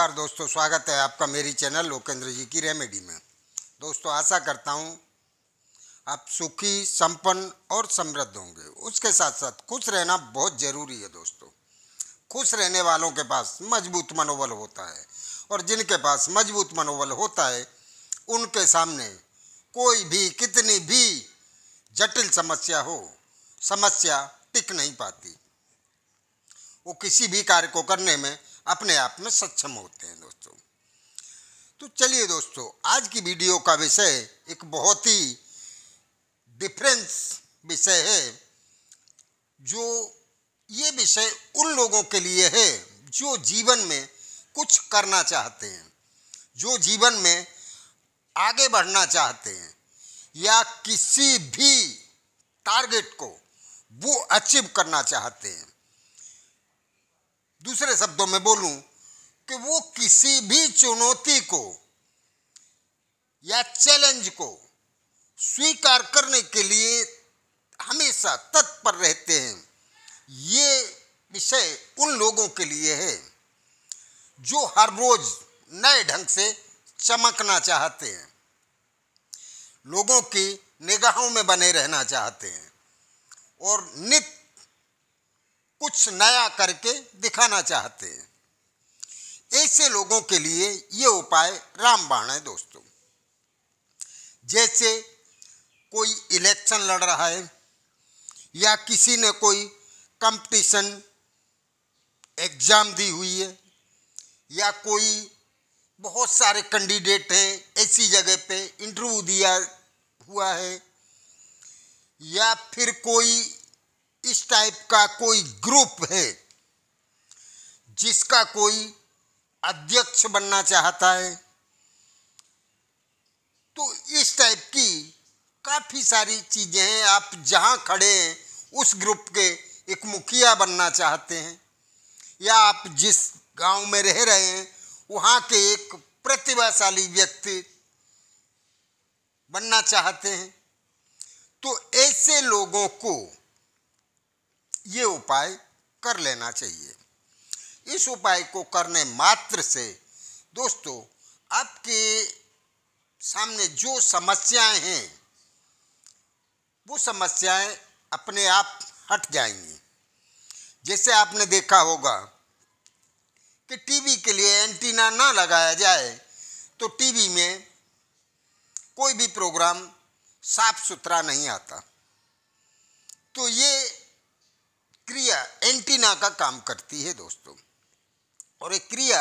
नमस्कार दोस्तों स्वागत है आपका मेरी चैनल लोकेंद्र जी की रेमेडी में दोस्तों आशा करता हूँ आप सुखी संपन्न और समृद्ध होंगे उसके साथ साथ खुश रहना बहुत ज़रूरी है दोस्तों खुश रहने वालों के पास मजबूत मनोबल होता है और जिनके पास मजबूत मनोबल होता है उनके सामने कोई भी कितनी भी जटिल समस्या हो समस्या टिक नहीं पाती वो किसी भी कार्य को करने में अपने आप में सक्षम होते हैं दोस्तों तो चलिए दोस्तों आज की वीडियो का विषय एक बहुत ही डिफरेंस विषय है जो ये विषय उन लोगों के लिए है जो जीवन में कुछ करना चाहते हैं जो जीवन में आगे बढ़ना चाहते हैं या किसी भी टारगेट को वो अचीव करना चाहते हैं दूसरे शब्दों में बोलूं कि वो किसी भी चुनौती को या चैलेंज को स्वीकार करने के लिए हमेशा तत्पर रहते हैं ये विषय उन लोगों के लिए है जो हर रोज नए ढंग से चमकना चाहते हैं लोगों की निगाहों में बने रहना चाहते हैं और नित्य कुछ नया करके दिखाना चाहते हैं ऐसे लोगों के लिए ये उपाय रामबाण है दोस्तों जैसे कोई इलेक्शन लड़ रहा है या किसी ने कोई कंपटीशन एग्ज़ाम दी हुई है या कोई बहुत सारे कैंडिडेट हैं ऐसी जगह पे इंटरव्यू दिया हुआ है या फिर कोई इस टाइप का कोई ग्रुप है जिसका कोई अध्यक्ष बनना चाहता है तो इस टाइप की काफ़ी सारी चीज़ें हैं आप जहाँ खड़े हैं उस ग्रुप के एक मुखिया बनना चाहते हैं या आप जिस गांव में रह रहे हैं वहाँ के एक प्रतिभाशाली व्यक्ति बनना चाहते हैं तो ऐसे लोगों को ये उपाय कर लेना चाहिए इस उपाय को करने मात्र से दोस्तों आपके सामने जो समस्याएं हैं वो समस्याएं अपने आप हट जाएंगी जैसे आपने देखा होगा कि टीवी के लिए एंटीना ना लगाया जाए तो टीवी में कोई भी प्रोग्राम साफ सुथरा नहीं आता तो ये क्रिया एंटीना का काम करती है दोस्तों और ये क्रिया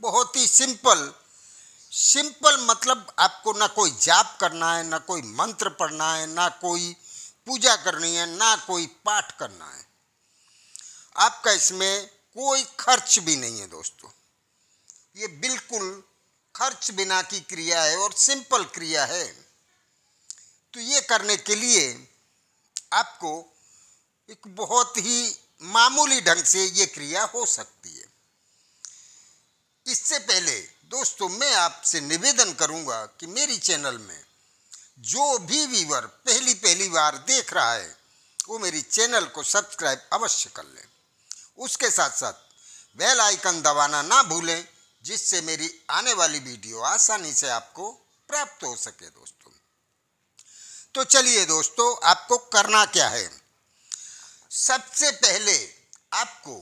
बहुत ही सिंपल सिंपल मतलब आपको ना कोई जाप करना है ना कोई मंत्र पढ़ना है ना कोई पूजा करनी है ना कोई पाठ करना है आपका इसमें कोई खर्च भी नहीं है दोस्तों ये बिल्कुल खर्च बिना की क्रिया है और सिंपल क्रिया है तो ये करने के लिए आपको एक बहुत ही मामूली ढंग से ये क्रिया हो सकती है इससे पहले दोस्तों मैं आपसे निवेदन करूंगा कि मेरी चैनल में जो भी व्यूवर पहली पहली बार देख रहा है वो मेरी चैनल को सब्सक्राइब अवश्य कर लें उसके साथ साथ बेल आइकन दबाना ना भूलें जिससे मेरी आने वाली वीडियो आसानी से आपको प्राप्त हो सके दोस्तों तो चलिए दोस्तों आपको करना क्या है सबसे पहले आपको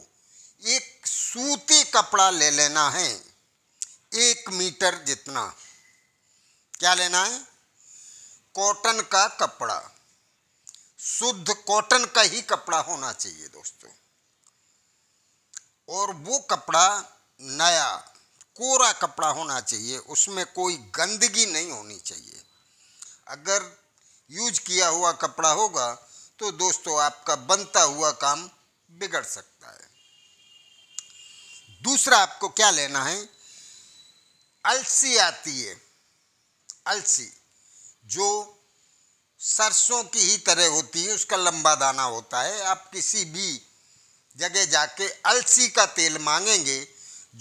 एक सूती कपड़ा ले लेना है एक मीटर जितना क्या लेना है कॉटन का कपड़ा शुद्ध कॉटन का ही कपड़ा होना चाहिए दोस्तों और वो कपड़ा नया कोरा कपड़ा होना चाहिए उसमें कोई गंदगी नहीं होनी चाहिए अगर यूज किया हुआ कपड़ा होगा तो दोस्तों आपका बनता हुआ काम बिगड़ सकता है दूसरा आपको क्या लेना है अलसी आती है अलसी जो सरसों की ही तरह होती है उसका लंबा दाना होता है आप किसी भी जगह जाके अलसी का तेल मांगेंगे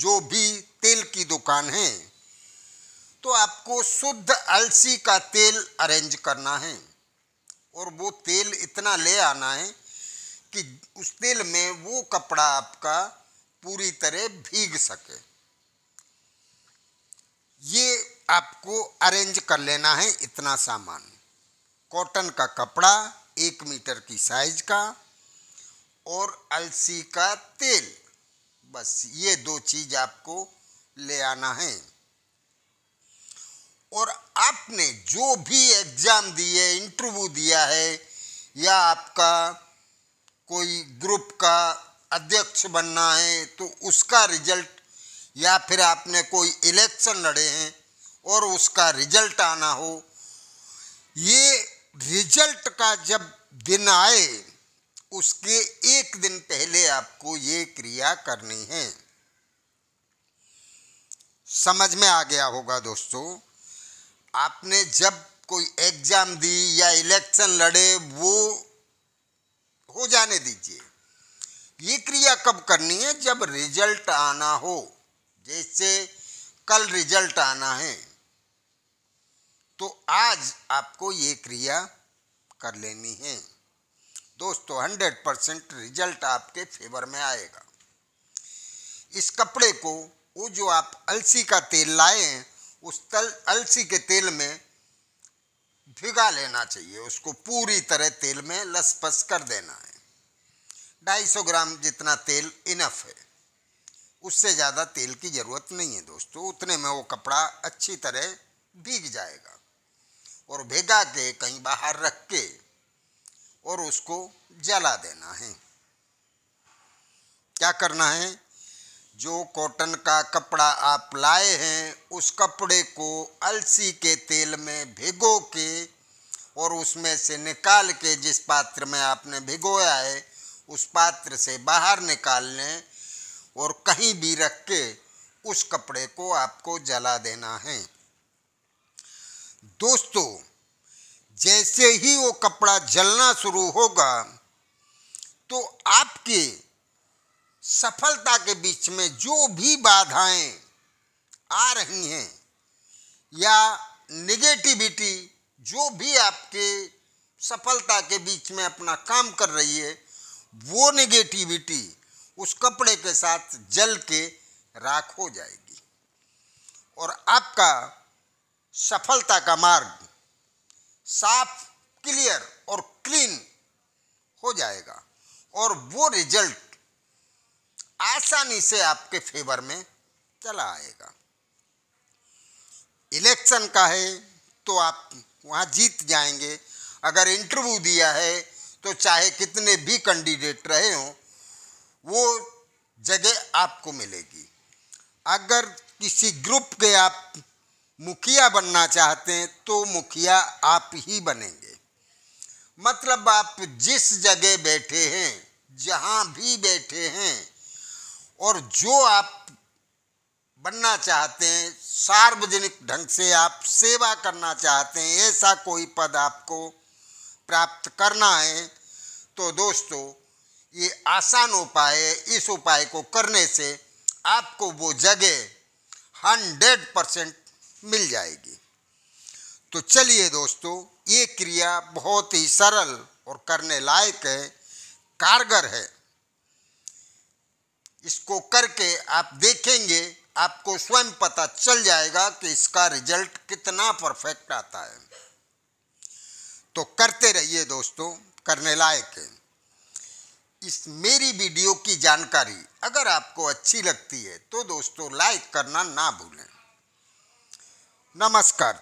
जो भी तेल की दुकान है तो आपको शुद्ध अलसी का तेल अरेंज करना है और वो तेल इतना ले आना है कि उस तेल में वो कपड़ा आपका पूरी तरह भीग सके ये आपको अरेंज कर लेना है इतना सामान कॉटन का कपड़ा एक मीटर की साइज का और अलसी का तेल बस ये दो चीज़ आपको ले आना है और आपने जो भी एग्ज़ाम दिए इंटरव्यू दिया है या आपका कोई ग्रुप का अध्यक्ष बनना है तो उसका रिजल्ट या फिर आपने कोई इलेक्शन लड़े हैं और उसका रिजल्ट आना हो ये रिजल्ट का जब दिन आए उसके एक दिन पहले आपको ये क्रिया करनी है समझ में आ गया होगा दोस्तों आपने जब कोई एग्जाम दी या इलेक्शन लड़े वो हो जाने दीजिए ये क्रिया कब करनी है जब रिजल्ट आना हो जैसे कल रिजल्ट आना है तो आज आपको ये क्रिया कर लेनी है दोस्तों हंड्रेड परसेंट रिजल्ट आपके फेवर में आएगा इस कपड़े को वो जो आप अलसी का तेल लाए हैं उस तल अलसी के तेल में भिगा लेना चाहिए उसको पूरी तरह तेल में लसपस कर देना है 250 ग्राम जितना तेल इनफ है उससे ज़्यादा तेल की ज़रूरत नहीं है दोस्तों उतने में वो कपड़ा अच्छी तरह भीग जाएगा और भिगा के कहीं बाहर रख के और उसको जला देना है क्या करना है जो कॉटन का कपड़ा आप लाए हैं उस कपड़े को अलसी के तेल में भिगो के और उसमें से निकाल के जिस पात्र में आपने भिगोया है उस पात्र से बाहर निकाल लें और कहीं भी रख के उस कपड़े को आपको जला देना है दोस्तों जैसे ही वो कपड़ा जलना शुरू होगा तो आपके सफलता के बीच में जो भी बाधाएं आ रही हैं या निगेटिविटी जो भी आपके सफलता के बीच में अपना काम कर रही है वो निगेटिविटी उस कपड़े के साथ जल के राख हो जाएगी और आपका सफलता का मार्ग साफ क्लियर और क्लीन हो जाएगा और वो रिजल्ट आसानी से आपके फेवर में चला आएगा इलेक्शन का है तो आप वहाँ जीत जाएंगे अगर इंटरव्यू दिया है तो चाहे कितने भी कैंडिडेट रहे हों वो जगह आपको मिलेगी अगर किसी ग्रुप के आप मुखिया बनना चाहते हैं तो मुखिया आप ही बनेंगे मतलब आप जिस जगह बैठे हैं जहाँ भी बैठे हैं और जो आप बनना चाहते हैं सार्वजनिक ढंग से आप सेवा करना चाहते हैं ऐसा कोई पद आपको प्राप्त करना है तो दोस्तों ये आसान उपाय है इस उपाय को करने से आपको वो जगह हंड्रेड परसेंट मिल जाएगी तो चलिए दोस्तों ये क्रिया बहुत ही सरल और करने लायक है कारगर है इसको करके आप देखेंगे आपको स्वयं पता चल जाएगा कि इसका रिजल्ट कितना परफेक्ट आता है तो करते रहिए दोस्तों करने लायक है इस मेरी वीडियो की जानकारी अगर आपको अच्छी लगती है तो दोस्तों लाइक करना ना भूलें नमस्कार